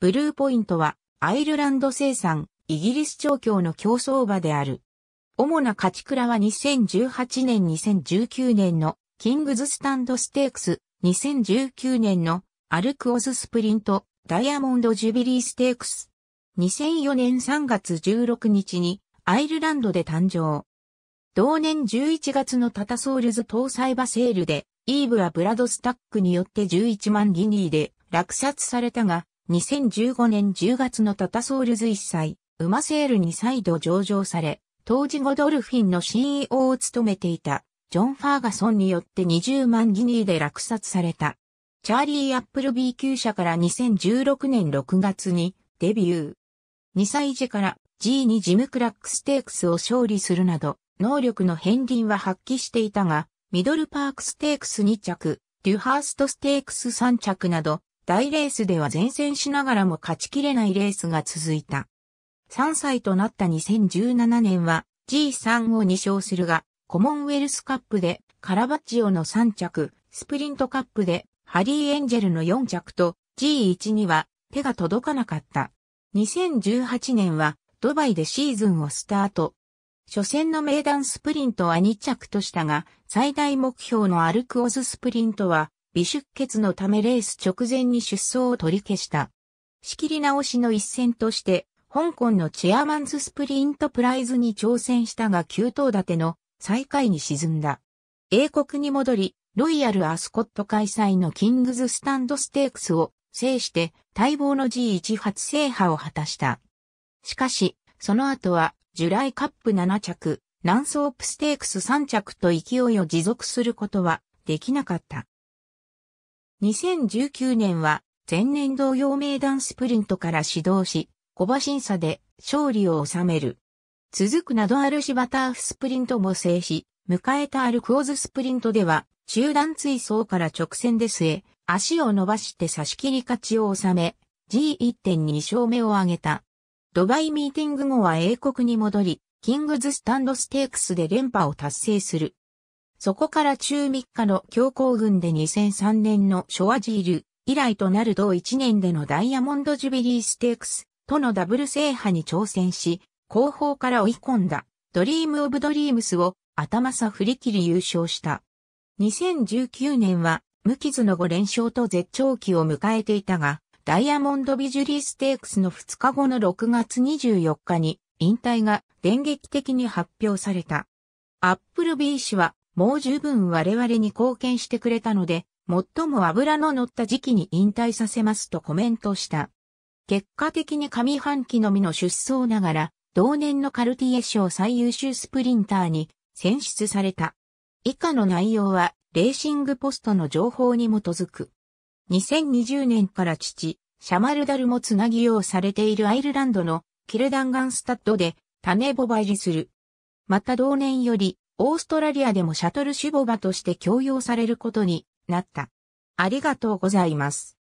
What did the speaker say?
ブルーポイントはアイルランド生産、イギリス調教の競争馬である。主な勝ち倉は2018年2019年のキングズスタンドステークス、2019年のアルクオズスプリント、ダイヤモンドジュビリーステークス。2004年3月16日にアイルランドで誕生。同年11月のタタソールズ搭載馬セールで、イーブはブラドスタックによって11万ギニーで落札されたが、2015年10月のタタソールズ一歳、馬セールに再度上場され、当時ゴドルフィンの CEO を務めていた、ジョン・ファーガソンによって20万ギニーで落札された。チャーリー・アップル B 級社から2016年6月にデビュー。2歳児から g にジム・クラックステークスを勝利するなど、能力の片鱗は発揮していたが、ミドルパークステークス2着、デュハーストステークス3着など、大レースでは前線しながらも勝ちきれないレースが続いた。3歳となった2017年は G3 を2勝するが、コモンウェルスカップでカラバッジオの3着、スプリントカップでハリー・エンジェルの4着と G1 には手が届かなかった。2018年はドバイでシーズンをスタート。初戦の名断スプリントは2着としたが、最大目標のアルクオズスプリントは微出血のためレース直前に出走を取り消した。仕切り直しの一戦として、香港のチェアマンズスプリントプライズに挑戦したが9頭立ての最下位に沈んだ。英国に戻り、ロイヤルアスコット開催のキングズスタンドステークスを制して待望の G1 初制覇を果たした。しかし、その後は、ジュライカップ7着、ランソープステークス3着と勢いを持続することはできなかった。2019年は前年同様名団スプリントから始動し、小馬審査で勝利を収める。続くなどあるシバターフスプリントも制し、迎えたアルクオズスプリントでは、中段追走から直線で据え、足を伸ばして差し切り勝ちを収め、G1.2 勝目を挙げた。ドバイミーティング後は英国に戻り、キングズスタンドステークスで連覇を達成する。そこから中3日の強行軍で2003年のショアジール以来となる同1年でのダイヤモンドジュビリーステークスとのダブル制覇に挑戦し、後方から追い込んだドリームオブドリームスを頭さ振り切り優勝した。2019年は無傷の5連勝と絶頂期を迎えていたが、ダイヤモンドビジュリーステークスの2日後の6月24日に引退が電撃的に発表された。アップルビー氏はもう十分我々に貢献してくれたので、最も油の乗った時期に引退させますとコメントした。結果的に上半期のみの出走ながら、同年のカルティエ賞最優秀スプリンターに選出された。以下の内容は、レーシングポストの情報に基づく。2020年から父、シャマルダルもつなぎうされているアイルランドのキルダンガンスタッドで種ボバ入りする。また同年よりオーストラリアでもシャトルシュボバとして供用されることになった。ありがとうございます。